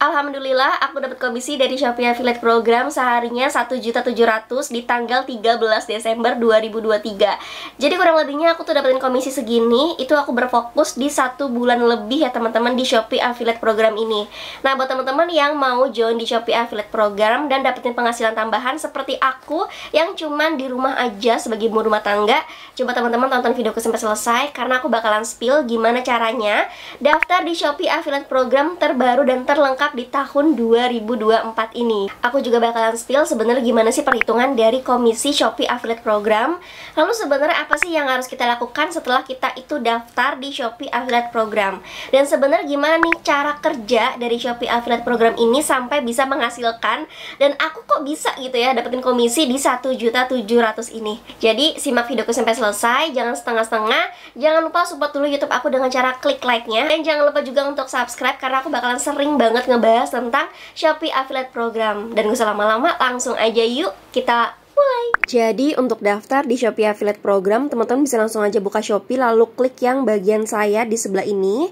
Alhamdulillah aku dapat komisi dari Shopee Affiliate Program seharinya 1.700 di tanggal 13 Desember 2023 Jadi kurang lebihnya aku tuh dapetin komisi segini Itu aku berfokus di satu bulan lebih ya teman-teman di Shopee Affiliate Program ini Nah buat teman-teman yang mau join di Shopee Affiliate Program dan dapetin penghasilan tambahan Seperti aku yang cuman di rumah aja sebagai ibu rumah tangga Coba teman-teman tonton videoku sampai selesai Karena aku bakalan spill gimana caranya Daftar di Shopee Affiliate Program terbaru dan terlengkap di tahun 2024 ini. Aku juga bakalan spill sebenarnya gimana sih perhitungan dari komisi Shopee Affiliate Program. Lalu sebenarnya apa sih yang harus kita lakukan setelah kita itu daftar di Shopee Affiliate Program? Dan sebenarnya gimana nih cara kerja dari Shopee Affiliate Program ini sampai bisa menghasilkan dan aku kok bisa gitu ya dapetin komisi di 1.700 ini. Jadi simak videoku sampai selesai, jangan setengah-setengah. Jangan lupa support dulu YouTube aku dengan cara klik like-nya dan jangan lupa juga untuk subscribe karena aku bakalan sering banget nge ngebahas tentang Shopee Affiliate Program. Dan gak usah lama-lama, langsung aja yuk kita mulai. Jadi untuk daftar di Shopee Affiliate Program, teman-teman bisa langsung aja buka Shopee lalu klik yang bagian saya di sebelah ini.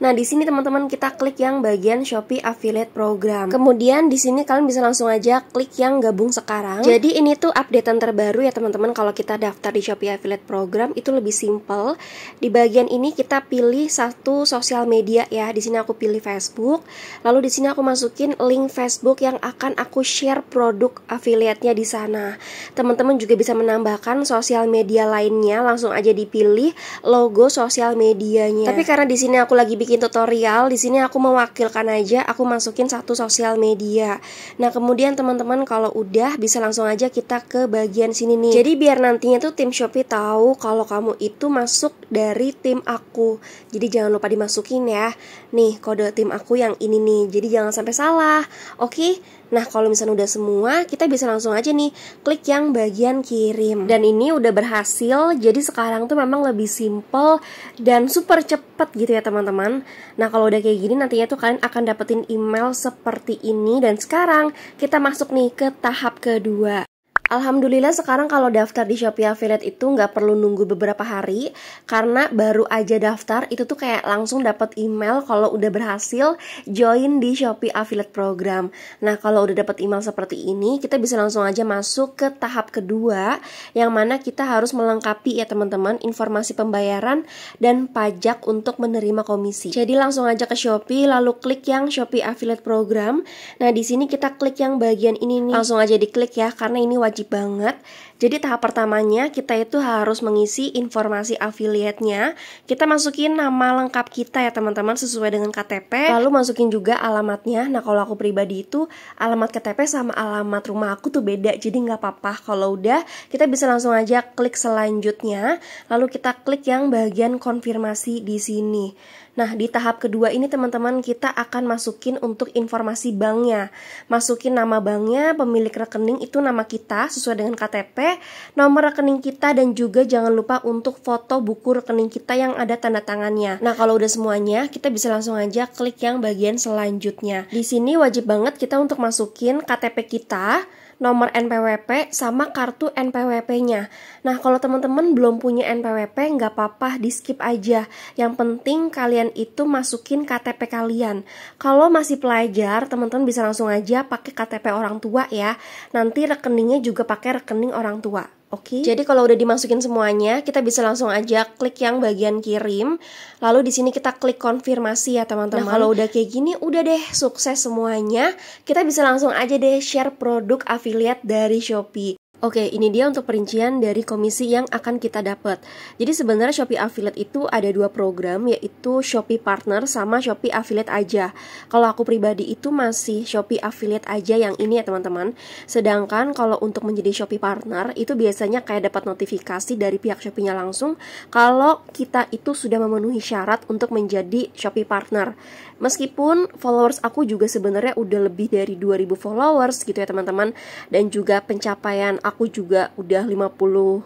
Nah, di sini teman-teman kita klik yang bagian Shopee Affiliate Program. Kemudian di sini kalian bisa langsung aja klik yang gabung sekarang. Jadi ini tuh updatean terbaru ya teman-teman kalau kita daftar di Shopee Affiliate Program itu lebih simple. Di bagian ini kita pilih satu sosial media ya. Di sini aku pilih Facebook. Lalu di sini aku masukin link Facebook yang akan aku share produk affiliate-nya di sana teman-teman juga bisa menambahkan sosial media lainnya langsung aja dipilih logo sosial medianya tapi karena di sini aku lagi bikin tutorial di sini aku mewakilkan aja aku masukin satu sosial media nah kemudian teman-teman kalau udah bisa langsung aja kita ke bagian sini nih jadi biar nantinya tuh tim Shopee tahu kalau kamu itu masuk dari tim aku jadi jangan lupa dimasukin ya nih kode tim aku yang ini nih jadi jangan sampai salah oke okay? Nah, kalau misalnya udah semua, kita bisa langsung aja nih klik yang bagian kirim. Dan ini udah berhasil, jadi sekarang tuh memang lebih simple dan super cepet gitu ya teman-teman. Nah, kalau udah kayak gini nantinya tuh kalian akan dapetin email seperti ini. Dan sekarang kita masuk nih ke tahap kedua. Alhamdulillah sekarang kalau daftar di Shopee Affiliate itu nggak perlu nunggu beberapa hari karena baru aja daftar itu tuh kayak langsung dapat email kalau udah berhasil join di Shopee Affiliate Program. Nah kalau udah dapat email seperti ini kita bisa langsung aja masuk ke tahap kedua yang mana kita harus melengkapi ya teman-teman informasi pembayaran dan pajak untuk menerima komisi. Jadi langsung aja ke Shopee lalu klik yang Shopee Affiliate Program. Nah di sini kita klik yang bagian ini nih langsung aja diklik ya karena ini wajib banget jadi tahap pertamanya kita itu harus mengisi informasi afiliatnya. Kita masukin nama lengkap kita ya teman-teman sesuai dengan KTP. Lalu masukin juga alamatnya. Nah kalau aku pribadi itu alamat KTP sama alamat rumah aku tuh beda. Jadi nggak apa-apa kalau udah kita bisa langsung aja klik selanjutnya. Lalu kita klik yang bagian konfirmasi di sini. Nah, di tahap kedua ini teman-teman kita akan masukin untuk informasi banknya. Masukin nama banknya, pemilik rekening itu nama kita sesuai dengan KTP nomor rekening kita dan juga jangan lupa untuk foto buku rekening kita yang ada tanda tangannya. Nah, kalau udah semuanya, kita bisa langsung aja klik yang bagian selanjutnya. Di sini wajib banget kita untuk masukin KTP kita nomor NPWP sama kartu NPWP-nya. Nah, kalau teman-teman belum punya NPWP, nggak apa-apa, di skip aja. Yang penting kalian itu masukin KTP kalian. Kalau masih pelajar, teman-teman bisa langsung aja pakai KTP orang tua ya. Nanti rekeningnya juga pakai rekening orang tua. Oke. Okay. Jadi kalau udah dimasukin semuanya, kita bisa langsung aja klik yang bagian kirim. Lalu di sini kita klik konfirmasi ya teman-teman. Nah kalau udah kayak gini, udah deh sukses semuanya. Kita bisa langsung aja deh share produk affiliate dari Shopee. Oke, ini dia untuk perincian dari komisi yang akan kita dapat. Jadi sebenarnya Shopee Affiliate itu ada dua program yaitu Shopee Partner sama Shopee Affiliate aja. Kalau aku pribadi itu masih Shopee Affiliate aja yang ini ya teman-teman. Sedangkan kalau untuk menjadi Shopee Partner itu biasanya kayak dapat notifikasi dari pihak Shopee-nya langsung kalau kita itu sudah memenuhi syarat untuk menjadi Shopee Partner. Meskipun followers aku juga sebenarnya udah lebih dari 2000 followers gitu ya teman-teman dan juga pencapaian aku juga udah 50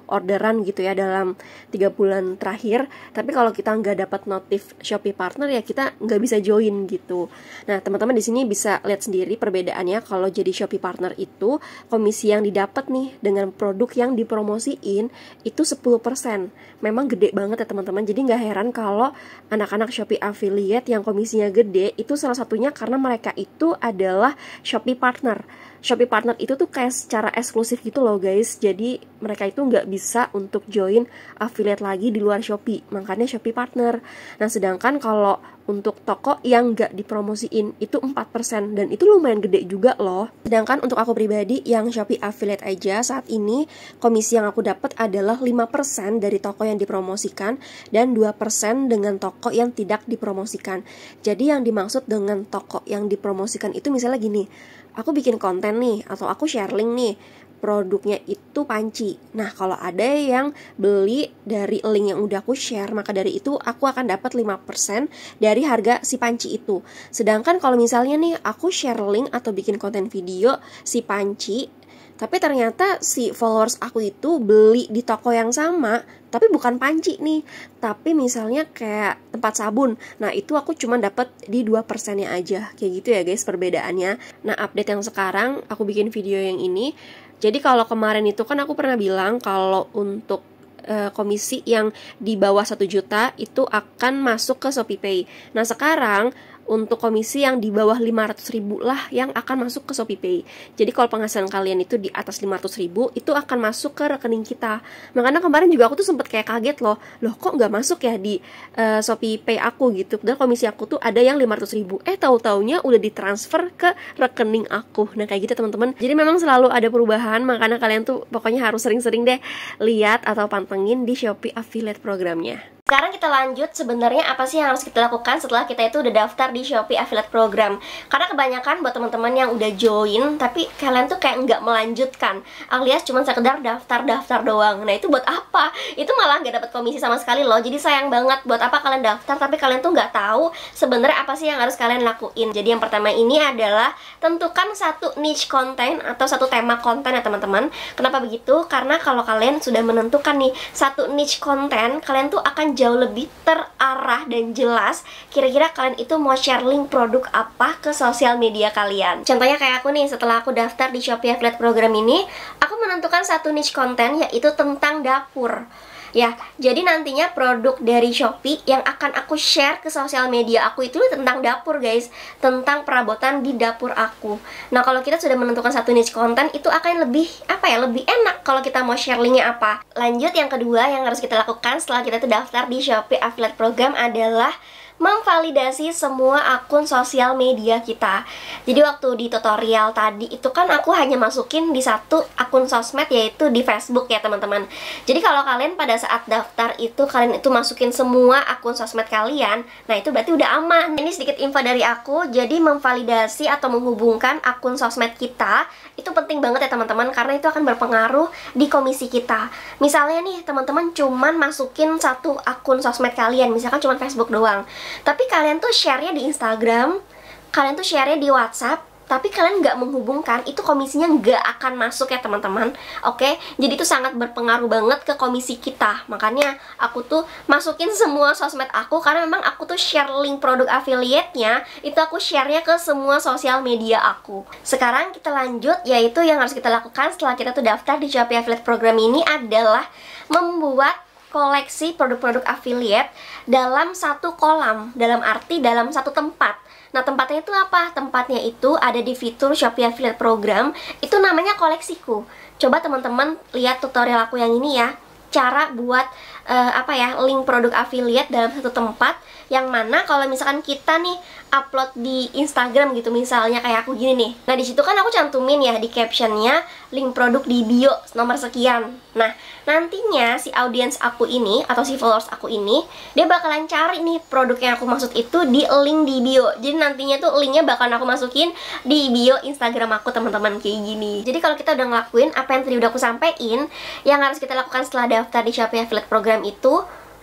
orderan gitu ya dalam tiga bulan terakhir tapi kalau kita nggak dapat notif Shopee partner ya kita nggak bisa join gitu nah teman-teman di sini bisa lihat sendiri perbedaannya kalau jadi Shopee partner itu komisi yang didapat nih dengan produk yang dipromosiin itu 10% memang gede banget ya teman-teman jadi nggak heran kalau anak-anak Shopee affiliate yang komisinya gede itu salah satunya karena mereka itu adalah Shopee partner Shopee Partner itu tuh kayak secara eksklusif gitu loh guys. Jadi mereka itu nggak bisa untuk join affiliate lagi di luar Shopee. Makanya Shopee Partner. Nah sedangkan kalau untuk toko yang gak dipromosiin itu 4% dan itu lumayan gede juga loh. Sedangkan untuk aku pribadi yang Shopee affiliate aja saat ini komisi yang aku dapat adalah 5% dari toko yang dipromosikan dan 2% dengan toko yang tidak dipromosikan. Jadi yang dimaksud dengan toko yang dipromosikan itu misalnya gini, aku bikin konten nih atau aku share link nih produknya itu panci. Nah, kalau ada yang beli dari link yang udah aku share, maka dari itu aku akan dapat 5% dari harga si panci itu. Sedangkan kalau misalnya nih aku share link atau bikin konten video si panci tapi ternyata si followers aku itu beli di toko yang sama tapi bukan panci nih tapi misalnya kayak tempat sabun nah itu aku cuma dapat di 2% nya aja kayak gitu ya guys perbedaannya nah update yang sekarang aku bikin video yang ini jadi kalau kemarin itu kan aku pernah bilang kalau untuk eh, komisi yang di bawah 1 juta itu akan masuk ke ShopeePay. Nah, sekarang untuk komisi yang di bawah 500 ribu lah yang akan masuk ke Shopee Pay. Jadi kalau penghasilan kalian itu di atas 500 ribu, itu akan masuk ke rekening kita. Makanya kemarin juga aku tuh sempet kayak kaget loh, loh kok nggak masuk ya di uh, Shopee Pay aku gitu. Padahal komisi aku tuh ada yang 500 ribu, eh tahu taunya udah ditransfer ke rekening aku. Nah kayak gitu teman-teman. Jadi memang selalu ada perubahan, makanya kalian tuh pokoknya harus sering-sering deh lihat atau pantengin di Shopee Affiliate programnya. Sekarang kita lanjut sebenarnya apa sih yang harus kita lakukan setelah kita itu udah daftar di Shopee Affiliate Program Karena kebanyakan buat teman-teman yang udah join tapi kalian tuh kayak nggak melanjutkan alias cuma sekedar daftar-daftar doang Nah itu buat apa? Itu malah nggak dapat komisi sama sekali loh jadi sayang banget buat apa kalian daftar tapi kalian tuh nggak tahu sebenarnya apa sih yang harus kalian lakuin Jadi yang pertama ini adalah tentukan satu niche konten atau satu tema konten ya teman-teman. Kenapa begitu? Karena kalau kalian sudah menentukan nih satu niche konten, kalian tuh akan jauh lebih terarah dan jelas kira-kira kalian itu mau share link produk apa ke sosial media kalian. Contohnya kayak aku nih, setelah aku daftar di Shopee Affiliate Program ini, aku menentukan satu niche konten yaitu tentang dapur. Ya, jadi nantinya produk dari Shopee yang akan aku share ke sosial media aku itu tentang dapur guys Tentang perabotan di dapur aku Nah, kalau kita sudah menentukan satu niche konten itu akan lebih, apa ya, lebih enak kalau kita mau share linknya apa Lanjut yang kedua yang harus kita lakukan setelah kita tuh daftar di Shopee Affiliate Program adalah memvalidasi semua akun sosial media kita. Jadi waktu di tutorial tadi itu kan aku hanya masukin di satu akun sosmed yaitu di Facebook ya teman-teman. Jadi kalau kalian pada saat daftar itu kalian itu masukin semua akun sosmed kalian, nah itu berarti udah aman. Ini sedikit info dari aku. Jadi memvalidasi atau menghubungkan akun sosmed kita itu penting banget ya teman-teman karena itu akan berpengaruh di komisi kita. Misalnya nih teman-teman cuman masukin satu akun sosmed kalian, misalkan cuman Facebook doang tapi kalian tuh sharenya di Instagram kalian tuh sharenya di WhatsApp tapi kalian nggak menghubungkan itu komisinya nggak akan masuk ya teman-teman oke jadi itu sangat berpengaruh banget ke komisi kita makanya aku tuh masukin semua sosmed aku karena memang aku tuh share link produk affiliate-nya itu aku sharenya ke semua sosial media aku sekarang kita lanjut yaitu yang harus kita lakukan setelah kita tuh daftar di Shopee Affiliate Program ini adalah membuat koleksi produk-produk affiliate dalam satu kolam, dalam arti dalam satu tempat. Nah, tempatnya itu apa? Tempatnya itu ada di fitur Shopee Affiliate Program. Itu namanya koleksiku. Coba teman-teman lihat tutorial aku yang ini ya. Cara buat uh, apa ya link produk affiliate dalam satu tempat yang mana kalau misalkan kita nih upload di Instagram gitu misalnya kayak aku gini nih nah disitu kan aku cantumin ya di captionnya link produk di bio nomor sekian nah nantinya si audiens aku ini atau si followers aku ini dia bakalan cari nih produk yang aku maksud itu di link di bio jadi nantinya tuh linknya bakalan aku masukin di bio Instagram aku teman-teman kayak gini jadi kalau kita udah ngelakuin apa yang tadi udah aku sampein yang harus kita lakukan setelah daftar di Shopee Affiliate Program Instagram itu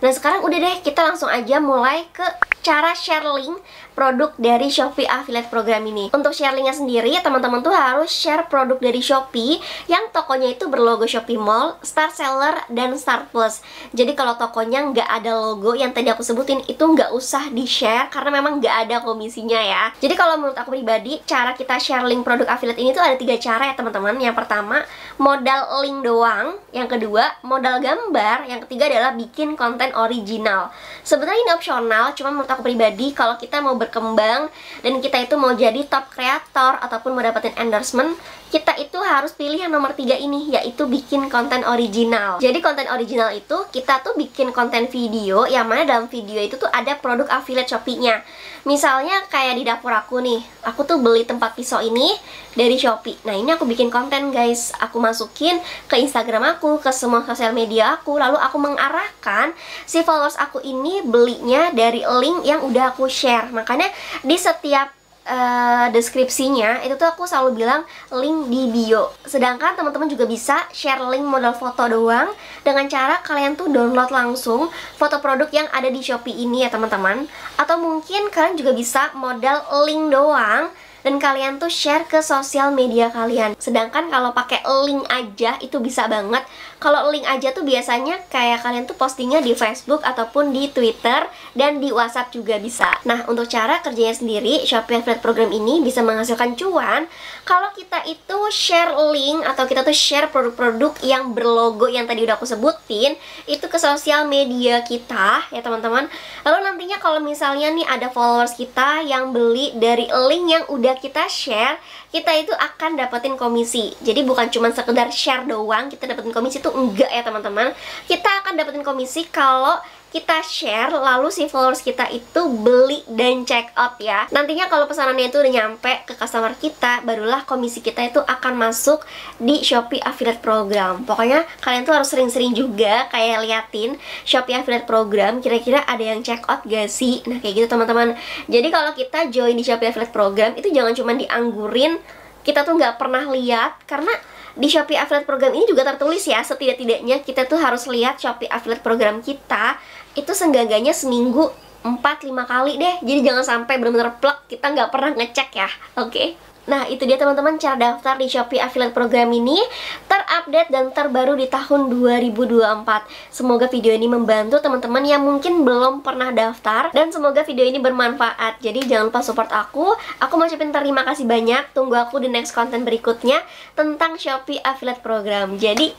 Nah sekarang udah deh kita langsung aja mulai ke cara share link produk dari Shopee Affiliate Program ini Untuk share linknya sendiri teman-teman tuh harus share produk dari Shopee Yang tokonya itu berlogo Shopee Mall, Star Seller, dan Star Plus Jadi kalau tokonya nggak ada logo yang tadi aku sebutin itu nggak usah di-share Karena memang nggak ada komisinya ya Jadi kalau menurut aku pribadi cara kita share link produk affiliate ini tuh ada tiga cara ya teman-teman Yang pertama modal link doang Yang kedua modal gambar Yang ketiga adalah bikin konten original. Sebenarnya ini opsional, cuma menurut aku pribadi kalau kita mau berkembang dan kita itu mau jadi top creator ataupun mau dapetin endorsement, kita itu harus pilih yang nomor tiga ini yaitu bikin konten original jadi konten original itu kita tuh bikin konten video yang mana dalam video itu tuh ada produk affiliate Shopee-nya misalnya kayak di dapur aku nih aku tuh beli tempat pisau ini dari Shopee nah ini aku bikin konten guys aku masukin ke Instagram aku ke semua sosial media aku lalu aku mengarahkan si followers aku ini belinya dari link yang udah aku share makanya di setiap uh, deskripsinya itu tuh aku selalu bilang link di bio sedangkan teman-teman juga bisa share link modal foto doang dengan cara kalian tuh download langsung foto produk yang ada di Shopee ini ya teman-teman atau mungkin kalian juga bisa modal link doang dan kalian tuh share ke sosial media kalian sedangkan kalau pakai link aja itu bisa banget kalau link aja tuh biasanya kayak kalian tuh postingnya di Facebook ataupun di Twitter dan di WhatsApp juga bisa. Nah, untuk cara kerjanya sendiri, Shopee Affiliate Program ini bisa menghasilkan cuan kalau kita itu share link atau kita tuh share produk-produk yang berlogo yang tadi udah aku sebutin itu ke sosial media kita ya teman-teman. Lalu nantinya kalau misalnya nih ada followers kita yang beli dari link yang udah kita share, kita itu akan dapetin komisi. Jadi bukan cuma sekedar share doang, kita dapetin komisi itu enggak ya teman-teman kita akan dapetin komisi kalau kita share lalu si followers kita itu beli dan check out ya nantinya kalau pesanannya itu udah nyampe ke customer kita barulah komisi kita itu akan masuk di Shopee Affiliate Program pokoknya kalian tuh harus sering-sering juga kayak liatin Shopee Affiliate Program kira-kira ada yang check out gak sih nah kayak gitu teman-teman jadi kalau kita join di Shopee Affiliate Program itu jangan cuma dianggurin kita tuh nggak pernah lihat karena di Shopee Affiliate Program ini juga tertulis ya setidak-tidaknya kita tuh harus lihat Shopee Affiliate Program kita itu senggangganya seminggu 4-5 kali deh jadi jangan sampai benar-benar plek kita nggak pernah ngecek ya oke okay? Nah itu dia teman-teman cara daftar di Shopee Affiliate Program ini Terupdate dan terbaru di tahun 2024 Semoga video ini membantu teman-teman yang mungkin belum pernah daftar Dan semoga video ini bermanfaat Jadi jangan lupa support aku Aku mau ucapin terima kasih banyak Tunggu aku di next konten berikutnya Tentang Shopee Affiliate Program Jadi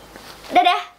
dadah